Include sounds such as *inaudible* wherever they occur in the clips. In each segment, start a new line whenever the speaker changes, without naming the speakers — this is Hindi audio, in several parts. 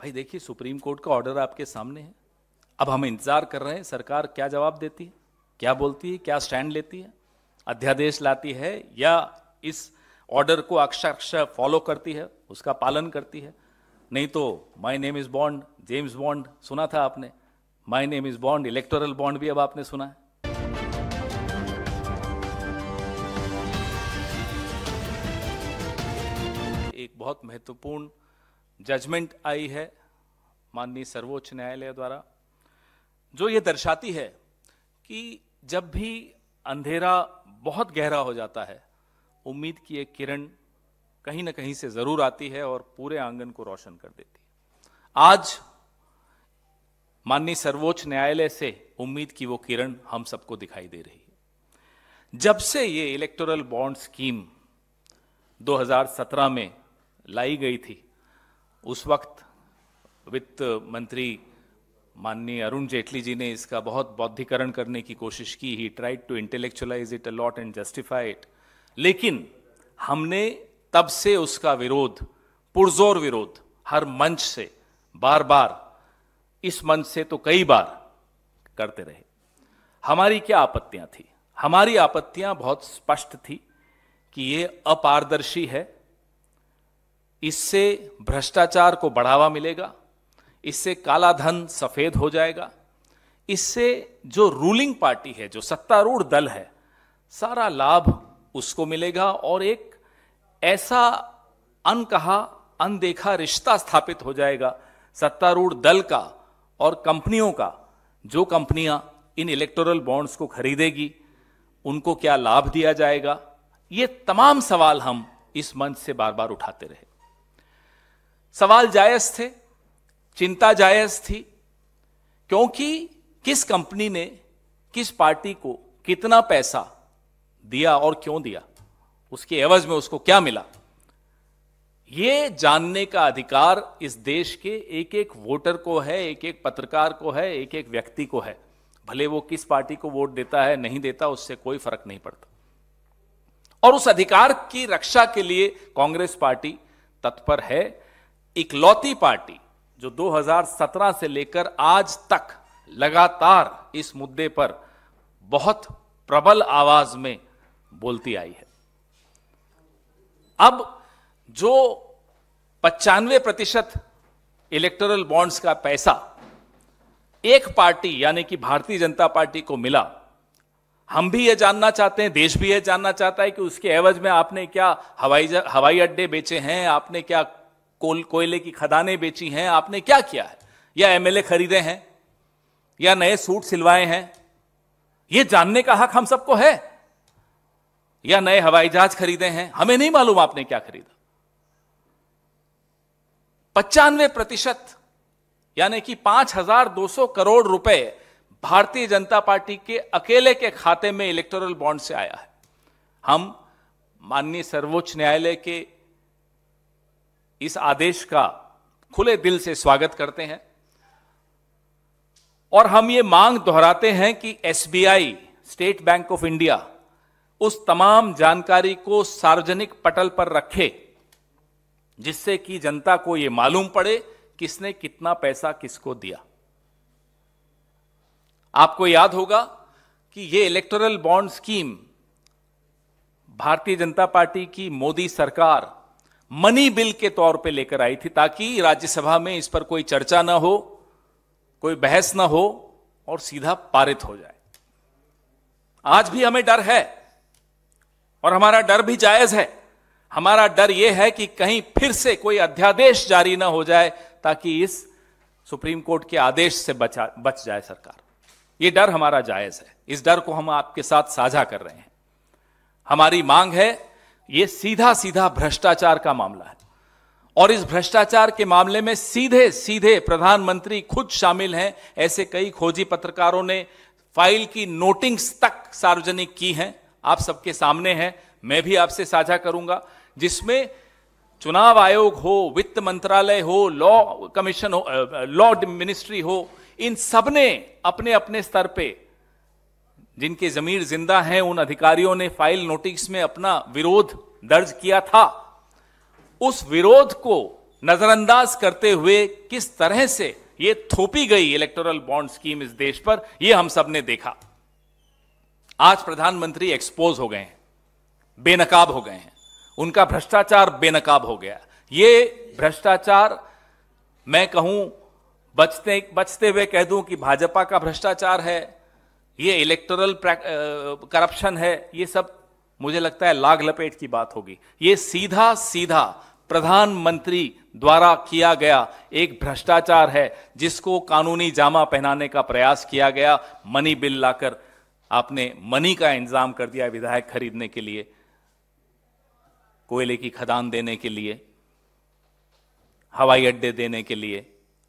भाई देखिए सुप्रीम कोर्ट का ऑर्डर आपके सामने है अब हम इंतज़ार कर रहे हैं सरकार क्या जवाब देती है क्या बोलती है क्या स्टैंड लेती है अध्यादेश लाती है या इस ऑर्डर को अक्षर फॉलो करती है उसका पालन करती है नहीं तो my name is Bond James Bond सुना था आपने my name is Bond electoral bond भी अब आपने सुना है एक बहुत महत्वपूर्ण जजमेंट आई है माननीय सर्वोच्च न्यायालय द्वारा जो ये दर्शाती है कि जब भी अंधेरा बहुत गहरा हो जाता है उम्मीद की एक किरण कहीं ना कहीं से जरूर आती है और पूरे आंगन को रोशन कर देती है आज माननीय सर्वोच्च न्यायालय से उम्मीद की वो किरण हम सबको दिखाई दे रही है जब से ये इलेक्टोरल बॉन्ड स्कीम 2017 में लाई गई थी उस वक्त वित्त मंत्री माननीय अरुण जेटली जी ने इसका बहुत बौद्धिकरण करने की कोशिश की ही tried to intellectualise it a lot and justify it लेकिन हमने तब से उसका विरोध पुरजोर विरोध हर मंच से बार बार इस मंच से तो कई बार करते रहे हमारी क्या आपत्तियां थी हमारी आपत्तियां बहुत स्पष्ट थी कि ये अपारदर्शी है इससे भ्रष्टाचार को बढ़ावा मिलेगा इससे काला धन सफेद हो जाएगा इससे जो रूलिंग पार्टी है जो सत्तारूढ़ दल है सारा लाभ उसको मिलेगा और एक ऐसा अनकहा अनदेखा रिश्ता स्थापित हो जाएगा सत्तारूढ़ दल का और कंपनियों का जो कंपनियां इन इलेक्टोरल बॉन्ड्स को खरीदेगी उनको क्या लाभ दिया जाएगा ये तमाम सवाल हम इस मंच से बार बार उठाते रहे सवाल जायज थे चिंता जायज थी क्योंकि किस कंपनी ने किस पार्टी को कितना पैसा दिया और क्यों दिया उसके एवज में उसको क्या मिला ये जानने का अधिकार इस देश के एक एक वोटर को है एक एक पत्रकार को है एक एक व्यक्ति को है भले वो किस पार्टी को वोट देता है नहीं देता उससे कोई फर्क नहीं पड़ता और उस अधिकार की रक्षा के लिए कांग्रेस पार्टी तत्पर है इकलौती पार्टी जो 2017 से लेकर आज तक लगातार इस मुद्दे पर बहुत प्रबल आवाज में बोलती आई है अब जो पचानवे प्रतिशत इलेक्टोरल बॉन्ड्स का पैसा एक पार्टी यानी कि भारतीय जनता पार्टी को मिला हम भी यह जानना चाहते हैं देश भी यह जानना चाहता है कि उसके एवज में आपने क्या हवाई हवाई अड्डे बेचे हैं आपने क्या कोल कोयले की खदानें बेची हैं आपने क्या किया है या एमएलए खरीदे हैं या नए सूट सिलवाए हैं यह जानने का हक हम सबको है या नए हवाई जहाज खरीदे हैं हमें नहीं मालूम आपने क्या खरीदा पचानवे प्रतिशत यानी कि 5,200 करोड़ रुपए भारतीय जनता पार्टी के अकेले के खाते में इलेक्टोरल बॉन्ड से आया है हम माननीय सर्वोच्च न्यायालय के इस आदेश का खुले दिल से स्वागत करते हैं और हम ये मांग दोहराते हैं कि SBI State Bank of India उस तमाम जानकारी को सार्वजनिक पटल पर रखे जिससे कि जनता को यह मालूम पड़े किसने कितना पैसा किसको दिया आपको याद होगा कि यह इलेक्टोरल बॉन्ड स्कीम भारतीय जनता पार्टी की मोदी सरकार मनी बिल के तौर पे लेकर आई थी ताकि राज्यसभा में इस पर कोई चर्चा ना हो कोई बहस ना हो और सीधा पारित हो जाए आज भी हमें डर है और हमारा डर भी जायज है हमारा डर यह है कि कहीं फिर से कोई अध्यादेश जारी ना हो जाए ताकि इस सुप्रीम कोर्ट के आदेश से बचा बच जाए सरकार ये डर हमारा जायज है इस डर को हम आपके साथ साझा कर रहे हैं हमारी मांग है ये सीधा सीधा भ्रष्टाचार का मामला है और इस भ्रष्टाचार के मामले में सीधे सीधे प्रधानमंत्री खुद शामिल हैं ऐसे कई खोजी पत्रकारों ने फाइल की नोटिंग्स तक सार्वजनिक की हैं आप सबके सामने हैं मैं भी आपसे साझा करूंगा जिसमें चुनाव आयोग हो वित्त मंत्रालय हो लॉ कमीशन हो लॉ मिनिस्ट्री हो इन सबने अपने अपने स्तर पे जिनके जमीर जिंदा हैं उन अधिकारियों ने फाइल नोटिस में अपना विरोध दर्ज किया था उस विरोध को नजरअंदाज करते हुए किस तरह से यह थोपी गई इलेक्टोरल बॉन्ड स्कीम इस देश पर यह हम सब ने देखा आज प्रधानमंत्री एक्सपोज हो गए हैं बेनकाब हो गए हैं उनका भ्रष्टाचार बेनकाब हो गया ये भ्रष्टाचार मैं कहूं बचते बचते हुए कह दूं कि भाजपा का भ्रष्टाचार है ये इलेक्टोरल करप्शन है ये सब मुझे लगता है लाग लपेट की बात होगी ये सीधा सीधा प्रधानमंत्री द्वारा किया गया एक भ्रष्टाचार है जिसको कानूनी जामा पहनाने का प्रयास किया गया मनी बिल लाकर आपने मनी का इंतजाम कर दिया विधायक खरीदने के लिए कोयले की खदान देने के लिए हवाई अड्डे देने के लिए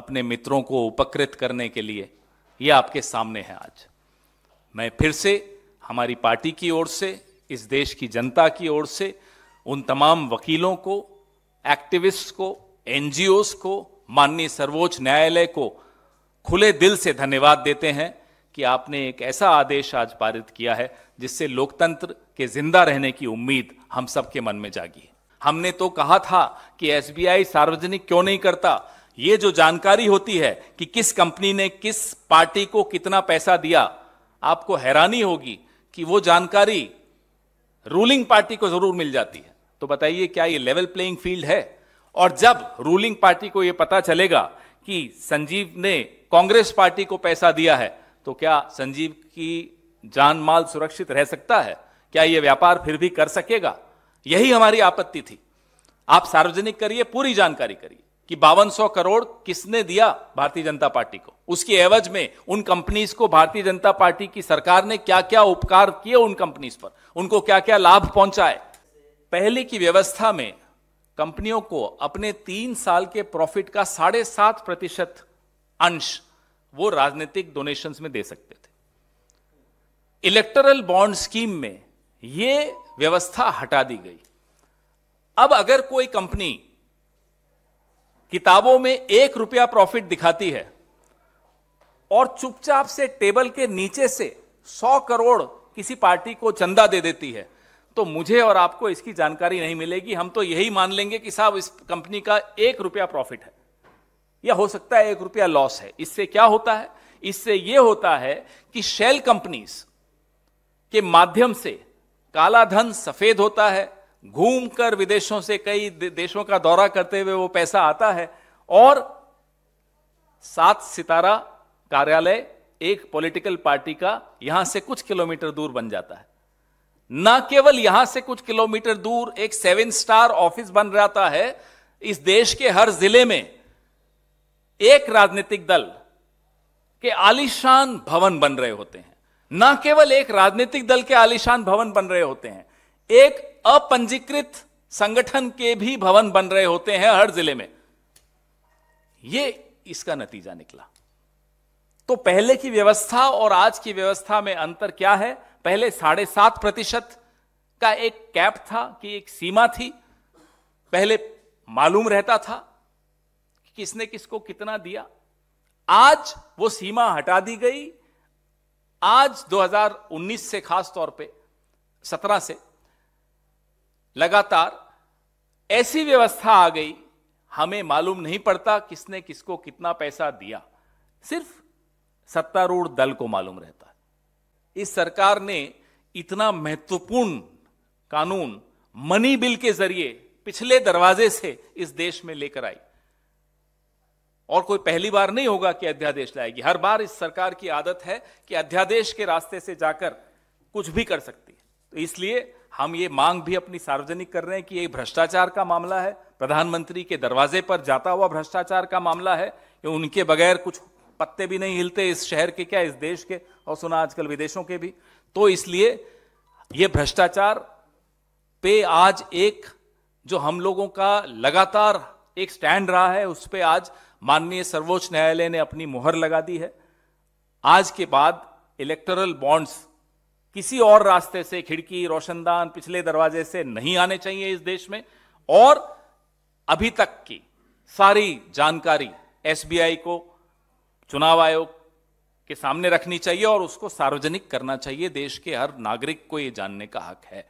अपने मित्रों को उपकृत करने के लिए यह आपके सामने है आज मैं फिर से हमारी पार्टी की ओर से इस देश की जनता की ओर से उन तमाम वकीलों को एक्टिविस्ट को एन को माननीय सर्वोच्च न्यायालय को खुले दिल से धन्यवाद देते हैं कि आपने एक ऐसा आदेश आज पारित किया है जिससे लोकतंत्र के जिंदा रहने की उम्मीद हम सबके मन में जागी हमने तो कहा था कि एसबीआई सार्वजनिक क्यों नहीं करता ये जो जानकारी होती है कि किस कंपनी ने किस पार्टी को कितना पैसा दिया आपको हैरानी होगी कि वो जानकारी रूलिंग पार्टी को जरूर मिल जाती है तो बताइए क्या ये लेवल प्लेइंग फील्ड है और जब रूलिंग पार्टी को यह पता चलेगा कि संजीव ने कांग्रेस पार्टी को पैसा दिया है तो क्या संजीव की जान माल सुरक्षित रह सकता है क्या यह व्यापार फिर भी कर सकेगा यही हमारी आपत्ति थी आप सार्वजनिक करिए पूरी जानकारी करिए कि बावन करोड़ किसने दिया भारतीय जनता पार्टी को उसकी एवज में उन कंपनीज को भारतीय जनता पार्टी की सरकार ने क्या क्या उपकार किए उन कंपनीज पर उनको क्या क्या लाभ पहुंचाए पहले की व्यवस्था में कंपनियों को अपने तीन साल के प्रॉफिट का साढ़े सात प्रतिशत अंश वो राजनीतिक डोनेशंस में दे सकते थे इलेक्टोरल बॉन्ड स्कीम में यह व्यवस्था हटा दी गई अब अगर कोई कंपनी किताबों में एक रुपया प्रॉफिट दिखाती है और चुपचाप से टेबल के नीचे से सौ करोड़ किसी पार्टी को चंदा दे देती है तो मुझे और आपको इसकी जानकारी नहीं मिलेगी हम तो यही मान लेंगे कि साहब इस कंपनी का एक रुपया प्रॉफिट है या हो सकता है एक रुपया लॉस है इससे क्या होता है इससे यह होता है कि शेल कंपनीज के माध्यम से काला धन सफेद होता है घूमकर विदेशों से कई देशों का दौरा करते हुए वो पैसा आता है और सात सितारा कार्यालय एक पॉलिटिकल पार्टी का यहां से कुछ किलोमीटर दूर बन जाता है न केवल यहां से कुछ किलोमीटर दूर एक सेवन स्टार ऑफिस बन जाता है इस देश के हर जिले में एक राजनीतिक दल के आलिशान भवन बन रहे होते हैं ना केवल एक राजनीतिक दल के आलिशान भवन बन रहे होते हैं एक अपंजीकृत संगठन के भी भवन बन रहे होते हैं हर जिले में ये इसका नतीजा निकला तो पहले की व्यवस्था और आज की व्यवस्था में अंतर क्या है पहले साढ़े सात प्रतिशत का एक कैप था कि एक सीमा थी पहले मालूम रहता था कि किसने किसको कितना दिया आज वो सीमा हटा दी गई आज 2019 से खास तौर पे 17 से लगातार ऐसी व्यवस्था आ गई हमें मालूम नहीं पड़ता किसने किसको कितना पैसा दिया सिर्फ सत्तारूढ़ दल को मालूम रहता है इस सरकार ने इतना महत्वपूर्ण कानून मनी बिल के जरिए पिछले दरवाजे से इस देश में लेकर आई और कोई पहली बार नहीं होगा कि अध्यादेश लाएगी हर बार इस सरकार की आदत है कि अध्यादेश के रास्ते से जाकर कुछ भी कर सकती है तो इसलिए हम ये मांग भी अपनी सार्वजनिक कर रहे हैं कि ये भ्रष्टाचार का मामला है प्रधानमंत्री के दरवाजे पर जाता हुआ भ्रष्टाचार का मामला है कि उनके बगैर कुछ पत्ते भी नहीं हिलते इस शहर के क्या इस देश के और सुना आजकल विदेशों के भी तो इसलिए ये भ्रष्टाचार पे आज एक जो हम लोगों का लगातार एक स्टैंड रहा है उस पर आज माननीय सर्वोच्च न्यायालय ने अपनी मुहर लगा दी है आज के बाद इलेक्टोरल बॉन्ड्स किसी और रास्ते से खिड़की रोशनदान पिछले दरवाजे से नहीं आने चाहिए इस देश में और अभी तक की सारी जानकारी एसबीआई को चुनाव आयोग के सामने रखनी चाहिए और उसको सार्वजनिक करना चाहिए देश के हर नागरिक को ये जानने का हक है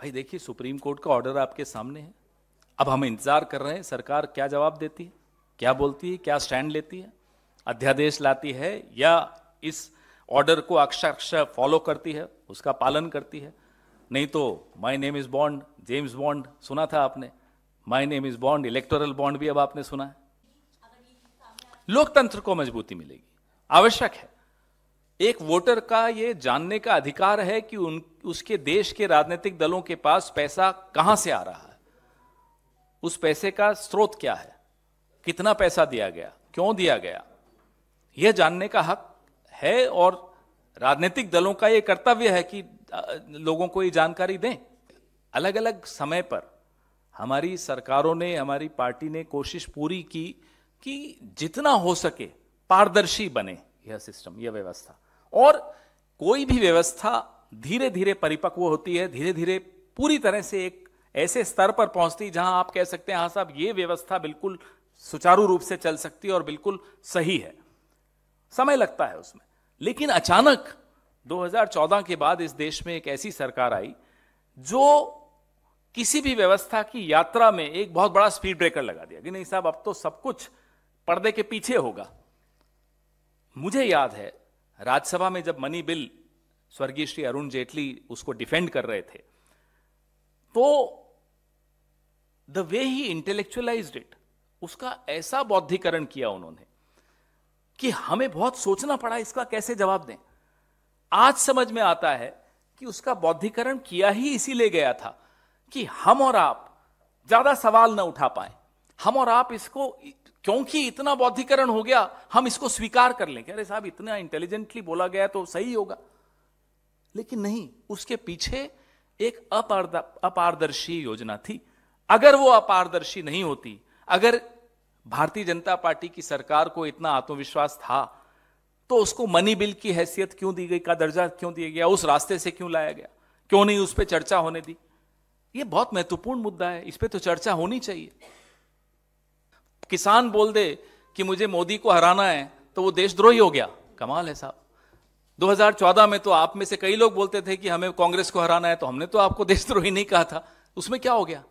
भाई देखिए सुप्रीम कोर्ट का ऑर्डर आपके सामने है अब हम इंतजार कर रहे हैं सरकार क्या जवाब देती है क्या बोलती है क्या स्टैंड लेती है अध्यादेश लाती है या इस ऑर्डर को अक्षरक्षर फॉलो करती है उसका पालन करती है नहीं तो my name is Bond James Bond सुना था आपने my name is Bond electoral bond भी अब आपने सुना है लोकतंत्र को मजबूती मिलेगी आवश्यक है एक वोटर का ये जानने का अधिकार है कि उन उसके देश के राजनीतिक दलों के पास पैसा कहां से आ रहा है उस पैसे का स्रोत क्या है कितना पैसा दिया गया क्यों दिया गया यह जानने का हक है और राजनीतिक दलों का ये कर्तव्य है कि लोगों को ये जानकारी दें अलग अलग समय पर हमारी सरकारों ने हमारी पार्टी ने कोशिश पूरी की कि जितना हो सके पारदर्शी बने यह सिस्टम यह व्यवस्था और कोई भी व्यवस्था धीरे धीरे परिपक्व होती है धीरे धीरे पूरी तरह से एक ऐसे स्तर पर पहुंचती जहां आप कह सकते हैं हाँ साहब ये व्यवस्था बिल्कुल सुचारू रूप से चल सकती है और बिल्कुल सही है समय लगता है उसमें लेकिन अचानक 2014 के बाद इस देश में एक ऐसी सरकार आई जो किसी भी व्यवस्था की यात्रा में एक बहुत बड़ा स्पीड ब्रेकर लगा दिया कि नहीं साहब अब तो सब कुछ पर्दे के पीछे होगा मुझे याद है राज्यसभा में जब मनी बिल स्वर्गीय श्री अरुण जेटली उसको डिफेंड कर रहे थे तो द वे ही इंटेलेक्चुअलाइज्ड इट उसका ऐसा बौद्धिकरण किया उन्होंने कि हमें बहुत सोचना पड़ा इसका कैसे जवाब दें आज समझ में आता है कि उसका बौद्धिकरण किया ही इसीलिए गया था कि हम और आप ज्यादा सवाल न उठा पाए हम और आप इसको क्योंकि इतना बौद्धिकरण हो गया हम इसको स्वीकार कर लें अरे साहब इतना इंटेलिजेंटली बोला गया तो सही होगा लेकिन नहीं उसके पीछे एक अपारदर्शी योजना थी अगर वो अपारदर्शी नहीं होती अगर भारतीय जनता पार्टी की सरकार को इतना आत्मविश्वास था तो उसको मनी बिल की हैसियत क्यों दी गई का दर्जा क्यों दिया गया उस रास्ते से क्यों लाया गया क्यों नहीं उस पर चर्चा होने दी ये बहुत महत्वपूर्ण मुद्दा है इस पर तो चर्चा होनी चाहिए किसान बोल दे कि मुझे मोदी को हराना है तो वो देशद्रोही हो गया कमाल है साहब 2014 में तो आप में से कई लोग बोलते थे कि हमें कांग्रेस को हराना है तो हमने तो आपको *laughs* देशद्रोही नहीं कहा था उसमें क्या हो गया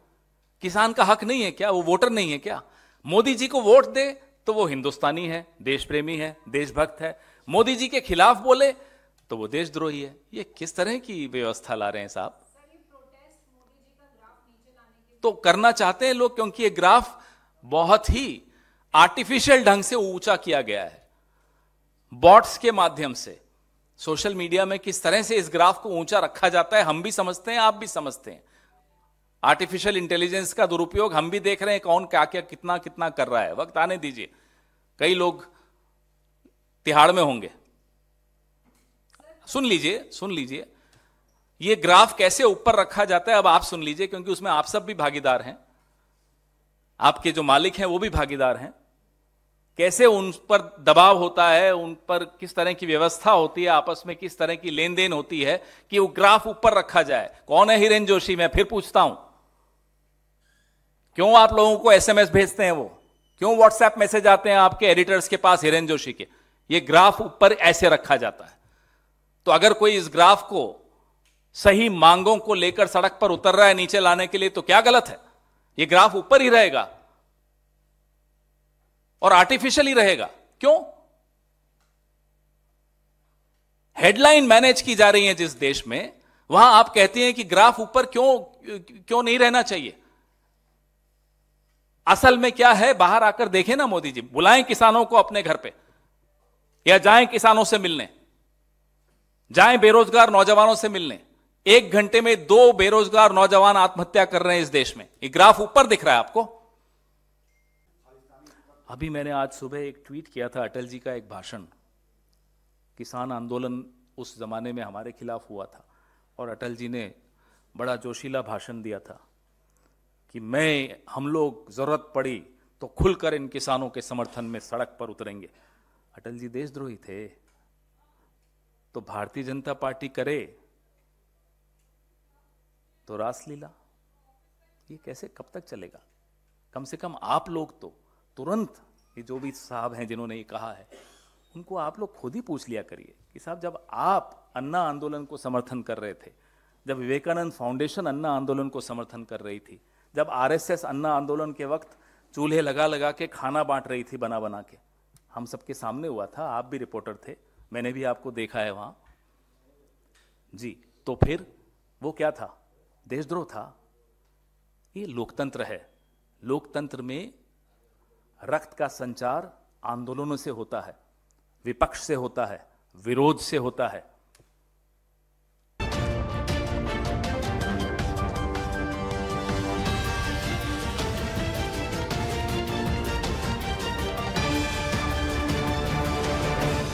किसान का हक नहीं है क्या वो वोटर नहीं है क्या मोदी जी को वोट दे तो वो हिंदुस्तानी है देश प्रेमी है देशभक्त है मोदी जी के खिलाफ बोले तो वो देशद्रोही है ये किस तरह की व्यवस्था ला रहे हैं साहब तो करना चाहते हैं लोग क्योंकि ये ग्राफ बहुत ही आर्टिफिशियल ढंग से ऊंचा किया गया है बॉट्स के माध्यम से सोशल मीडिया में किस तरह से इस ग्राफ को ऊंचा रखा जाता है हम भी समझते हैं आप भी समझते हैं आर्टिफिशियल इंटेलिजेंस का दुरुपयोग हम भी देख रहे हैं कौन क्या क्या कितना कितना कर रहा है वक्त आने दीजिए कई लोग तिहाड़ में होंगे सुन लीजिए सुन लीजिए ये ग्राफ कैसे ऊपर रखा जाता है अब आप सुन लीजिए क्योंकि उसमें आप सब भी भागीदार हैं आपके जो मालिक हैं वो भी भागीदार हैं कैसे उन पर दबाव होता है उन पर किस तरह की व्यवस्था होती है आपस में किस तरह की लेन देन होती है कि वो ग्राफ ऊपर रखा जाए कौन है हिरेन जोशी मैं फिर पूछता हूं क्यों आप लोगों को एसएमएस भेजते हैं वो क्यों व्हाट्सएप मैसेज आते हैं आपके एडिटर्स के पास हिरेन जोशी के ये ग्राफ ऊपर ऐसे रखा जाता है तो अगर कोई इस ग्राफ को सही मांगों को लेकर सड़क पर उतर रहा है नीचे लाने के लिए तो क्या गलत है ये ग्राफ ऊपर ही रहेगा और आर्टिफिशियल ही रहेगा क्यों हेडलाइन मैनेज की जा रही है जिस देश में वहां आप कहते हैं कि ग्राफ ऊपर क्यों क्यों नहीं रहना चाहिए असल में क्या है बाहर आकर देखें ना मोदी जी बुलाएं किसानों को अपने घर पे या जाएं किसानों से मिलने जाएं बेरोजगार नौजवानों से मिलने एक घंटे में दो बेरोजगार नौजवान आत्महत्या कर रहे हैं इस देश में ये ग्राफ ऊपर दिख रहा है आपको अभी मैंने आज सुबह एक ट्वीट किया था अटल जी का एक भाषण किसान आंदोलन उस जमाने में हमारे खिलाफ हुआ था और अटल जी ने बड़ा जोशीला भाषण दिया था कि मैं हम लोग ज़रूरत पड़ी तो खुलकर इन किसानों के समर्थन में सड़क पर उतरेंगे अटल जी देशद्रोही थे तो भारतीय जनता पार्टी करे तो रासलीला ये कैसे कब तक चलेगा कम से कम आप लोग तो तुरंत ये जो भी साहब हैं जिन्होंने ये कहा है उनको आप लोग खुद ही पूछ लिया करिए कि साहब जब आप अन्ना आंदोलन को समर्थन कर रहे थे जब विवेकानंद फाउंडेशन अन्ना आंदोलन को समर्थन कर रही थी जब आरएसएस अन्ना आंदोलन के वक्त चूल्हे लगा लगा के खाना बांट रही थी बना बना के हम सबके सामने हुआ था आप भी रिपोर्टर थे मैंने भी आपको देखा है वहां जी तो फिर वो क्या था देशद्रोह था ये लोकतंत्र है लोकतंत्र में रक्त का संचार आंदोलनों से होता है विपक्ष से होता है विरोध से होता है